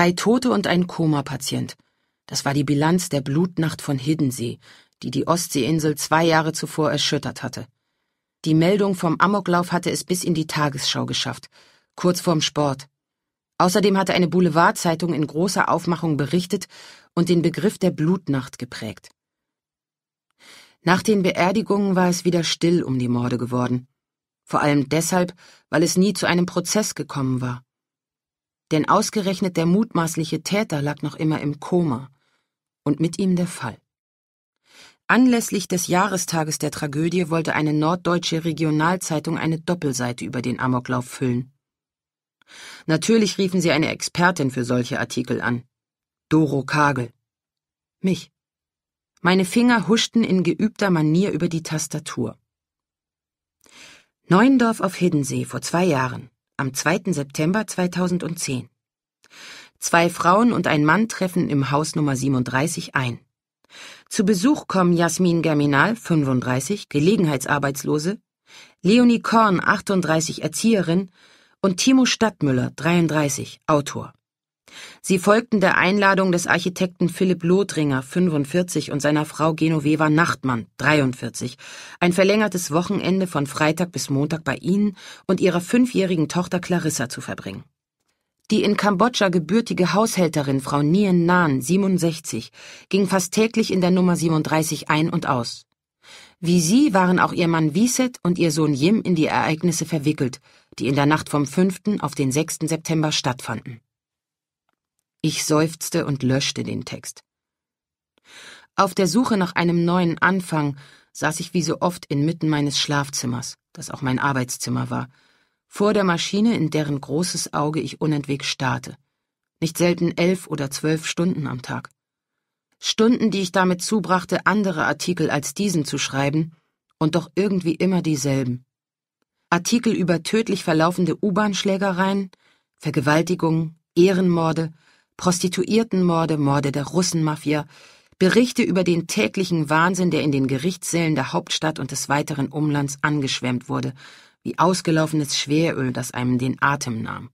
Drei Tote und ein Komapatient. Das war die Bilanz der Blutnacht von Hiddensee, die die Ostseeinsel zwei Jahre zuvor erschüttert hatte. Die Meldung vom Amoklauf hatte es bis in die Tagesschau geschafft, kurz vorm Sport. Außerdem hatte eine Boulevardzeitung in großer Aufmachung berichtet und den Begriff der Blutnacht geprägt. Nach den Beerdigungen war es wieder still um die Morde geworden. Vor allem deshalb, weil es nie zu einem Prozess gekommen war denn ausgerechnet der mutmaßliche Täter lag noch immer im Koma und mit ihm der Fall. Anlässlich des Jahrestages der Tragödie wollte eine norddeutsche Regionalzeitung eine Doppelseite über den Amoklauf füllen. Natürlich riefen sie eine Expertin für solche Artikel an. Doro Kagel. Mich. Meine Finger huschten in geübter Manier über die Tastatur. Neuendorf auf Hiddensee vor zwei Jahren am 2. September 2010. Zwei Frauen und ein Mann treffen im Haus Nummer 37 ein. Zu Besuch kommen Jasmin Germinal, 35, Gelegenheitsarbeitslose, Leonie Korn, 38, Erzieherin und Timo Stadtmüller, 33, Autor. Sie folgten der Einladung des Architekten Philipp Lothringer, 45, und seiner Frau Genoveva Nachtmann, 43, ein verlängertes Wochenende von Freitag bis Montag bei ihnen und ihrer fünfjährigen Tochter Clarissa zu verbringen. Die in Kambodscha gebürtige Haushälterin Frau Nien Nan, 67, ging fast täglich in der Nummer 37 ein und aus. Wie sie waren auch ihr Mann Wieset und ihr Sohn Jim in die Ereignisse verwickelt, die in der Nacht vom 5. auf den 6. September stattfanden. Ich seufzte und löschte den Text. Auf der Suche nach einem neuen Anfang saß ich wie so oft inmitten meines Schlafzimmers, das auch mein Arbeitszimmer war, vor der Maschine, in deren großes Auge ich unentwegt starrte. Nicht selten elf oder zwölf Stunden am Tag. Stunden, die ich damit zubrachte, andere Artikel als diesen zu schreiben, und doch irgendwie immer dieselben. Artikel über tödlich verlaufende U-Bahn-Schlägereien, Vergewaltigungen, Ehrenmorde, Prostituiertenmorde, Morde der Russenmafia, Berichte über den täglichen Wahnsinn, der in den Gerichtssälen der Hauptstadt und des weiteren Umlands angeschwemmt wurde, wie ausgelaufenes Schweröl, das einem den Atem nahm.